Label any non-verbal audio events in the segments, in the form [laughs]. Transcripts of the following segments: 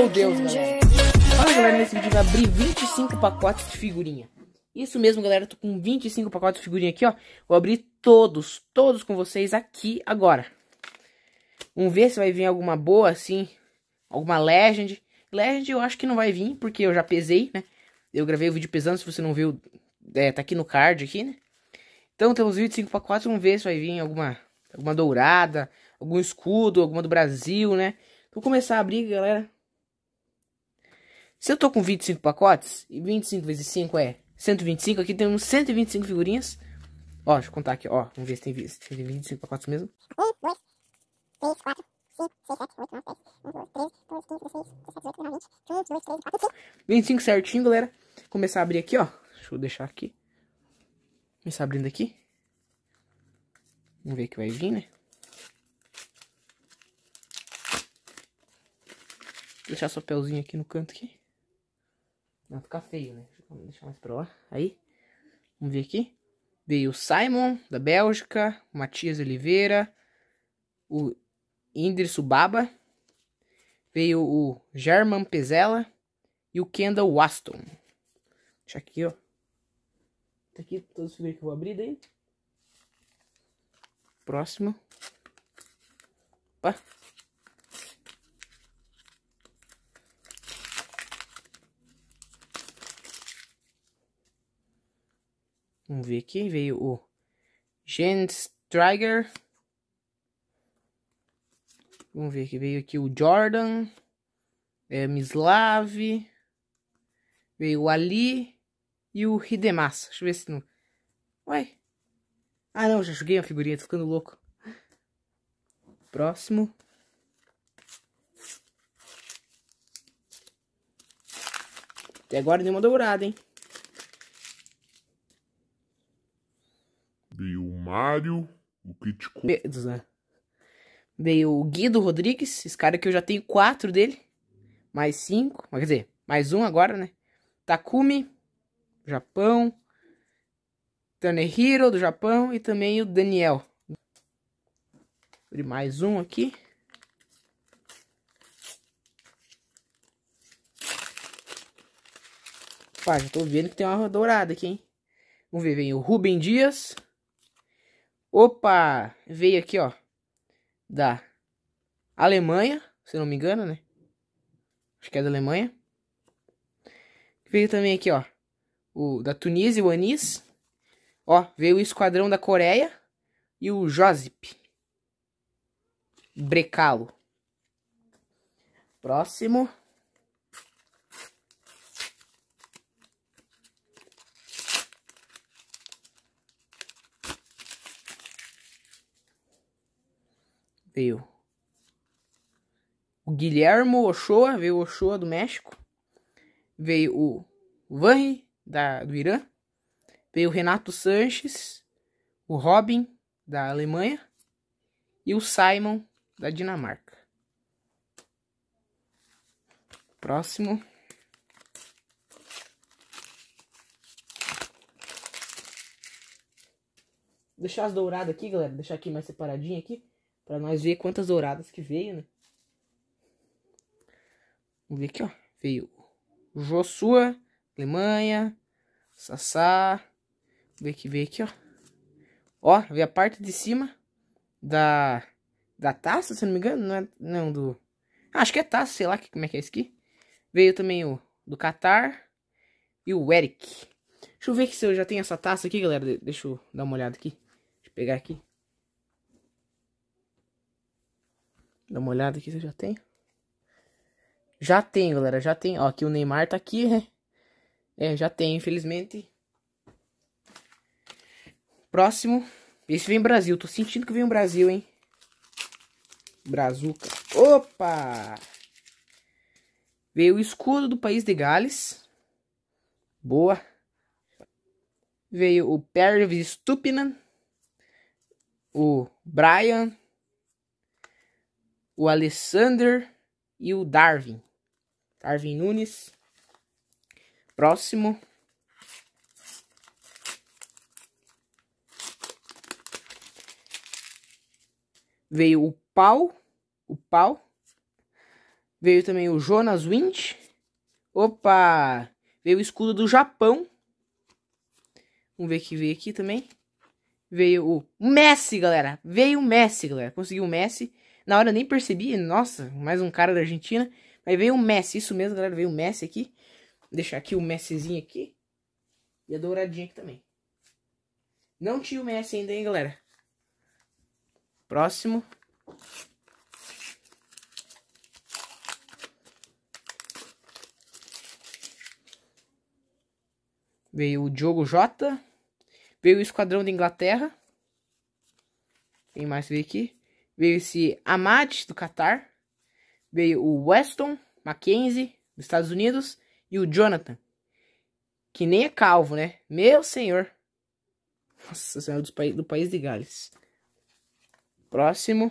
Meu Deus, galera. Olha, galera, nesse vídeo vou abrir 25 pacotes de figurinha. Isso mesmo, galera, tô com 25 pacotes de figurinha aqui, ó. Vou abrir todos, todos com vocês aqui agora. Vamos ver se vai vir alguma boa, assim, alguma Legend. Legend eu acho que não vai vir, porque eu já pesei, né? Eu gravei o vídeo pesando, se você não viu, é, tá aqui no card aqui, né? Então temos 25 pacotes, vamos ver se vai vir alguma, alguma dourada, algum escudo, alguma do Brasil, né? Vou começar a abrir, galera. Se eu tô com 25 pacotes, e 25 vezes 5 é 125, aqui temos 125 figurinhas. Ó, deixa eu contar aqui, ó. Vamos ver se tem, se tem 25 pacotes mesmo. 1, 2, 3, 4, 5, 6, 7, 8, 9, 10, 1, 2, 3, 4, 5, 6, 7, 8, 9, 20, 1, 2, 3, 4, 5. 25 certinho, galera. Começar a abrir aqui, ó. Deixa eu deixar aqui. Começar abrindo aqui. Vamos ver o que vai vir, né? Vou deixar o papelzinho aqui no canto aqui. Não, ficar feio, né? Deixa eu deixar mais pra lá. Aí. Vamos ver aqui. Veio o Simon, da Bélgica. O Matias Oliveira. O Indrisu Baba Veio o German Pezella. E o Kendall Waston. Deixa aqui, ó. Tá aqui todos os figuras que eu vou abrir daí. Próximo. Opa. Vamos ver aqui. Veio o Jens Trigger. Vamos ver aqui. Veio aqui o Jordan. É, Mislav. Veio o Ali. E o Hidemasa. Deixa eu ver se não... Ué? Ah, não. Já joguei a figurinha. Tô ficando louco. Próximo. Até agora nenhuma dourada, hein? Veio o Mário, o Criticou. Né? Veio o Guido Rodrigues, esse cara que eu já tenho quatro dele. Mais cinco, quer dizer, mais um agora, né? Takumi, Japão. Tanehiro, do Japão. E também o Daniel. Vou mais um aqui. Pá, já tô vendo que tem uma dourada aqui, hein? Vamos ver, vem o Rubem Dias. Opa! Veio aqui, ó. Da Alemanha, se não me engano, né? Acho que é da Alemanha. Veio também aqui, ó. O da Tunísia, o Anis. Ó, veio o esquadrão da Coreia e o Josip. Brecalo. Próximo. Veio. O Guilhermo Ochoa, veio o Ochoa do México. Veio o Vanri, da do Irã. Veio o Renato Sanches, o Robin, da Alemanha. E o Simon, da Dinamarca. Próximo. Deixar as douradas aqui, galera. Deixar aqui mais separadinha aqui. Pra nós ver quantas douradas que veio, né? Vamos ver aqui, ó. Veio Jossua, Alemanha, Sassá. Vamos ver que veio aqui, ó. Ó, veio a parte de cima da, da taça, se não me engano. Não, é, não é do... Ah, acho que é taça, sei lá que, como é que é isso aqui. Veio também o do Qatar e o Eric. Deixa eu ver se eu já tenho essa taça aqui, galera. Deixa eu dar uma olhada aqui. Deixa eu pegar aqui. Dá uma olhada aqui se já tem. Já tem, galera, já tem. Ó, aqui o Neymar tá aqui, né? É, já tem, infelizmente. Próximo. Esse vem Brasil. Tô sentindo que vem o Brasil, hein? Brazuca. Opa! Veio o escudo do país de Gales. Boa. Veio o Pervis Stupinan. O Brian o Alessander e o Darwin. Darwin Nunes. Próximo. Veio o Pau, o Pau. Veio também o Jonas Wind. Opa! Veio o escudo do Japão. Vamos ver o que veio aqui também. Veio o Messi, galera. Veio o Messi, galera. Conseguiu o Messi. Na hora eu nem percebi, nossa, mais um cara da Argentina. Aí veio o Messi, isso mesmo, galera, veio o Messi aqui. Vou deixar aqui o Messizinho aqui. E a douradinha aqui também. Não tinha o Messi ainda, hein, galera. Próximo. Veio o Diogo Jota. Veio o Esquadrão da Inglaterra. Tem mais veio aqui. Veio esse Ahmad, do Qatar. Veio o Weston Mackenzie, dos Estados Unidos. E o Jonathan, que nem é calvo, né? Meu senhor. Nossa senhora, do, país, do país de Gales. Próximo.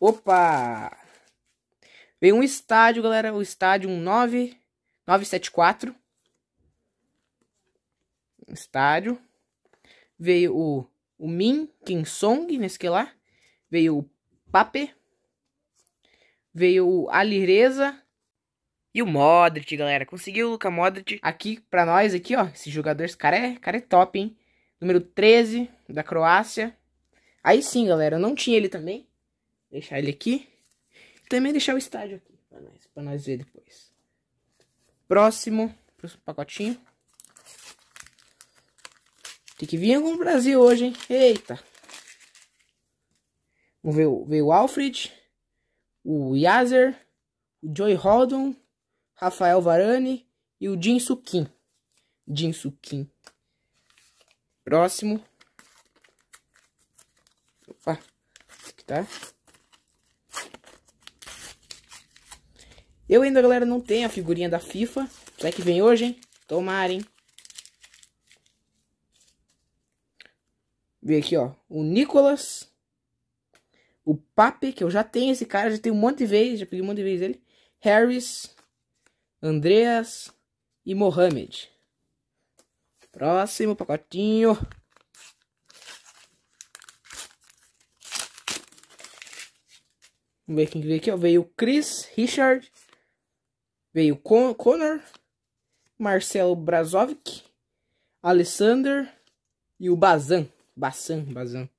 Opa! Veio um estádio, galera. O estádio 9, 974. Estádio. Veio o, o Min, Kim Song, nesse né, que lá. Veio o Pape. Veio o Alireza. E o Modric, galera. Conseguiu o Luca Modric. Aqui, pra nós, aqui, ó. Esse jogador, esse cara é, cara é top, hein? Número 13 da Croácia. Aí sim, galera. Eu não tinha ele também. deixar ele aqui. Também deixar o estádio aqui para nós, pra nós ver depois. Próximo. Próximo pacotinho. Tem que vir algum Brasil hoje, hein? Eita. Vamos ver, o Alfred, o Yazer, o Joy Holden, Rafael Varane e o Jin Sukin. Jin Sukin. Próximo. Opa. Aqui tá. Eu ainda, galera, não tenho a figurinha da FIFA. Será que vem hoje, hein? Tomara, hein? Vem aqui, ó. O Nicolas. O Pape, que eu já tenho esse cara, já tenho um monte de vezes, já peguei um monte de vezes ele. Harris, Andreas e Mohamed. Próximo pacotinho. Vamos ver quem veio aqui, ó. Veio o Chris Richard. Veio o Con Connor. Marcelo Brazovic. Alessander. E o Bazan. Bassan, Bazan.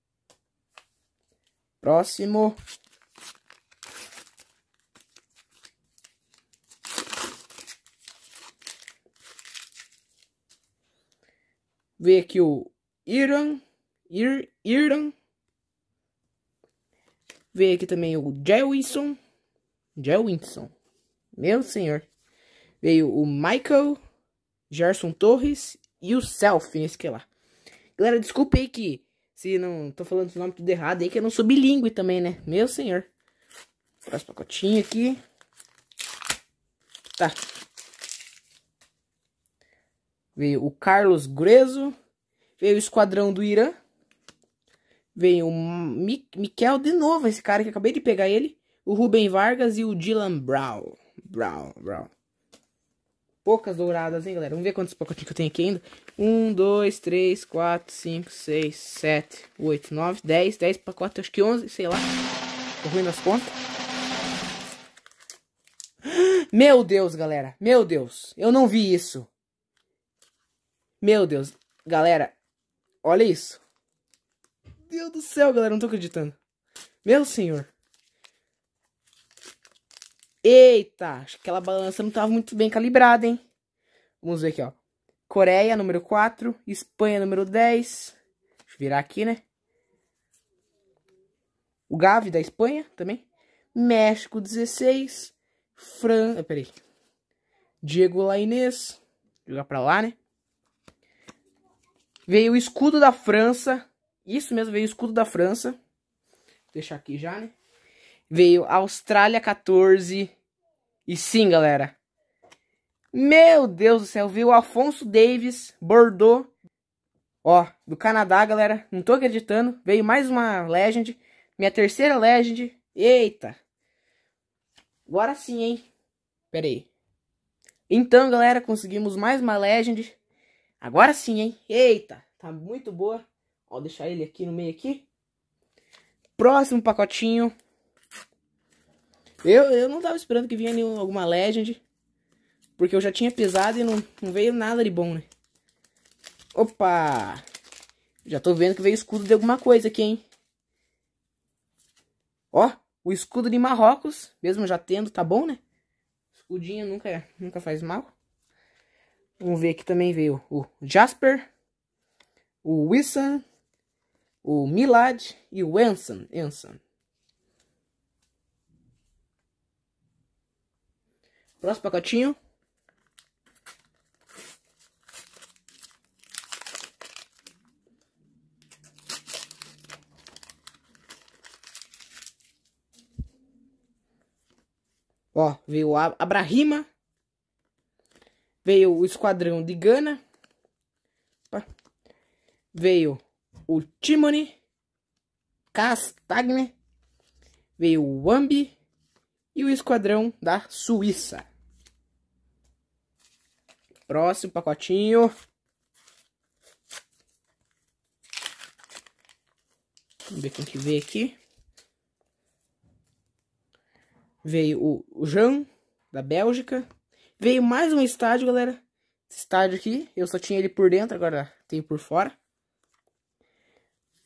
Próximo. Veio aqui o Iran. Ir, Iran. Veio aqui também o Jewison. Jewinson. Meu senhor. Veio o Michael, Gerson Torres e o Self, esse que é lá. Galera, desculpe aí que se não tô falando o nome tudo errado aí, que eu não sou bilíngue também, né? Meu senhor. Próximo pacotinho aqui. Tá. Veio o Carlos Grezo. Veio o Esquadrão do Irã. Veio o Mi Miquel de novo, esse cara que acabei de pegar ele. O Rubem Vargas e o Dylan Brown. Brown, Brown pocas douradas, hein, galera? Vamos ver quantos pacotinhos eu tenho aqui ainda. 1, 2, 3, 4, 5, 6, 7, 8, 9, 10. 10 pacotes, acho que 11, sei lá. Tô ruim das contas. Meu Deus, galera. Meu Deus. Eu não vi isso. Meu Deus. Galera, olha isso. Deus do céu, galera. Não tô acreditando. Meu senhor. Eita, acho que aquela balança não estava muito bem calibrada, hein? Vamos ver aqui, ó. Coreia, número 4. Espanha, número 10. Deixa eu virar aqui, né? O Gavi, da Espanha, também. México, 16. Fran... Ah, peraí. Diego Lainez. Jogar pra lá, né? Veio o escudo da França. Isso mesmo, veio o escudo da França. Vou deixar aqui já, né? Veio Austrália 14, e sim, galera. Meu Deus do céu, viu? Alfonso Davis, Bordeaux. Ó, do Canadá, galera. Não tô acreditando. Veio mais uma Legend. Minha terceira Legend. Eita. Agora sim, hein? Pera aí. Então, galera, conseguimos mais uma Legend. Agora sim, hein? Eita, tá muito boa. Ó, deixar ele aqui no meio aqui. Próximo pacotinho, eu, eu não tava esperando que vinha nenhum, alguma Legend. Porque eu já tinha pesado e não, não veio nada de bom, né? Opa! Já tô vendo que veio escudo de alguma coisa aqui, hein? Ó, o escudo de Marrocos, mesmo já tendo, tá bom, né? Escudinho nunca, nunca faz mal. Vamos ver aqui também veio o Jasper, o Wilson o Milad e o Ensan. Ensan. Próximo pacotinho. Ó, veio a Abrahima. Veio o Esquadrão de Gana. Veio o Timone. Castagne. Veio o Wambi e o esquadrão da Suíça. Próximo pacotinho. Vamos ver quem que veio aqui. Veio o Jean, da Bélgica. Veio mais um estádio, galera. Esse estádio aqui, eu só tinha ele por dentro, agora tem por fora.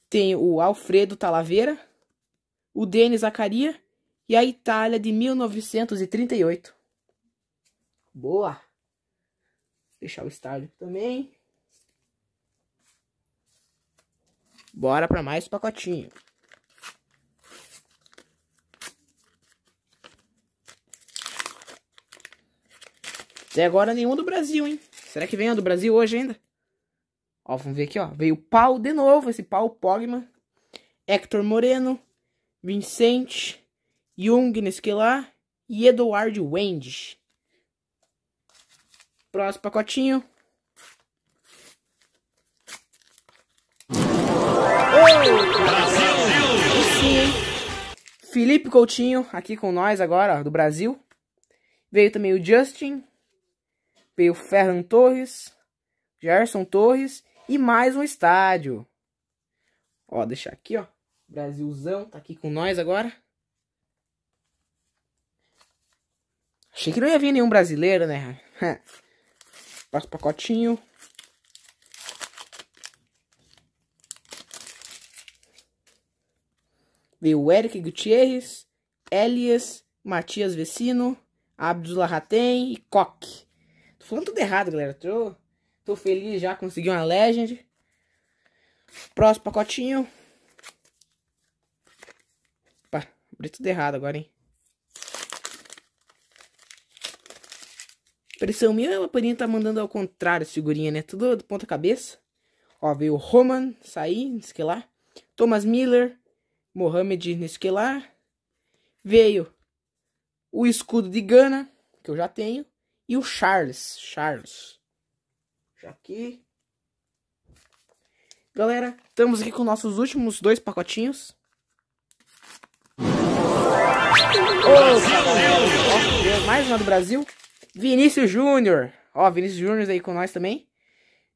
Tem o Alfredo Talavera, o Denis Zacaria e a Itália de 1938. Boa! Deixar o estádio também. Bora para mais pacotinho. Até agora nenhum do Brasil, hein? Será que vem a do Brasil hoje ainda? Ó, vamos ver aqui, ó. Veio pau de novo, esse pau Pogma. Hector Moreno, Vicente, Jung, Nesquilar e Edward Wendt. Próximo pacotinho. Felipe Coutinho aqui com nós agora, do Brasil. Veio também o Justin, veio Ferran Torres, Gerson Torres e mais um estádio. Ó, deixar aqui, ó. Brasilzão tá aqui com nós agora. Achei que não ia vir nenhum brasileiro, né? [laughs] Passa o pacotinho. Veio o Eric Gutierrez, Elias, Matias Vecino, Abdullah Raten e Koch. Tô falando tudo errado, galera. Tô, tô feliz já, consegui uma Legend. Próximo pacotinho. Opa, abri tudo errado agora, hein. Expressão minha, ela Paninho tá mandando ao contrário as né? Tudo do ponta cabeça. Ó, veio o Roman, sair, não sei que lá. Thomas Miller, Mohamed, nesse que lá. Veio o escudo de Gana, que eu já tenho. E o Charles, Charles. Já aqui. Galera, estamos aqui com nossos últimos dois pacotinhos. oh, mais uma do Brasil. Vinícius Júnior. Ó, Vinícius Júnior aí com nós também.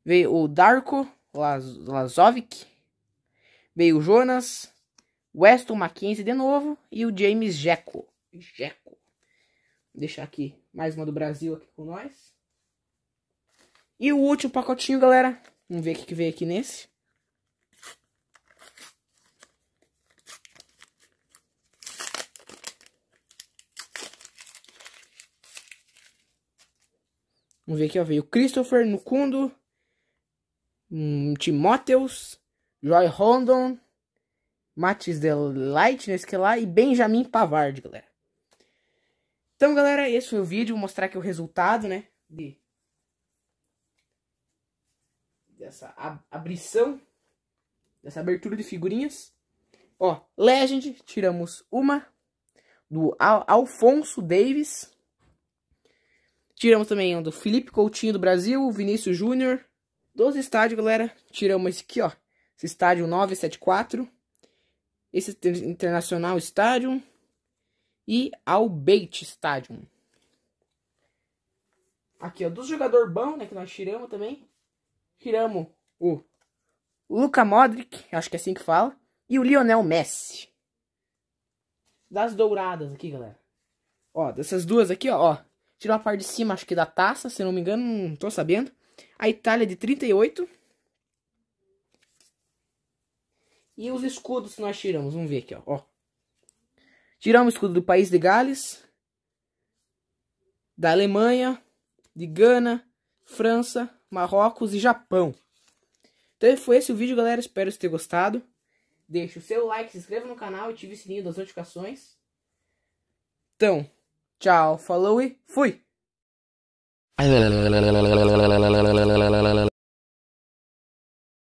Veio o Darko Laz Lazovic. Veio o Jonas. Weston Mackenzie de novo. E o James Jeco. Jeco. Vou deixar aqui mais uma do Brasil aqui com nós. E o último pacotinho, galera. Vamos ver o que, que veio aqui nesse. Vamos ver aqui, ó. Veio Christopher Nukundo, um, Timóteos Joy Rondon, Matis Delight, não sei lá, e Benjamin Pavard, galera. Então, galera, esse foi o vídeo. Vou mostrar aqui o resultado, né? De... Dessa ab abrição, dessa abertura de figurinhas. Ó, Legend, tiramos uma. Do Al Alfonso Davis. Tiramos também um do Felipe Coutinho do Brasil, Vinícius Júnior. do estádios, galera, tiramos esse aqui, ó. Esse estádio 974. Esse Internacional estádio E Albeit estádio. Aqui, ó. Do jogador bom, né, que nós tiramos também. Tiramos o Luca Modric, acho que é assim que fala. E o Lionel Messi. Das douradas aqui, galera. Ó, dessas duas aqui, ó tirou a parte de cima, acho que da taça, se não me engano, não tô sabendo. A Itália de 38. E os escudos que nós tiramos, vamos ver aqui, ó. ó. Tiramos o escudo do país de Gales, da Alemanha, de Gana, França, Marrocos e Japão. Então foi esse o vídeo, galera. Espero que ter gostado. Deixe o seu like, se inscreva no canal e ative o sininho das notificações. Então, Tchau, falou e fui!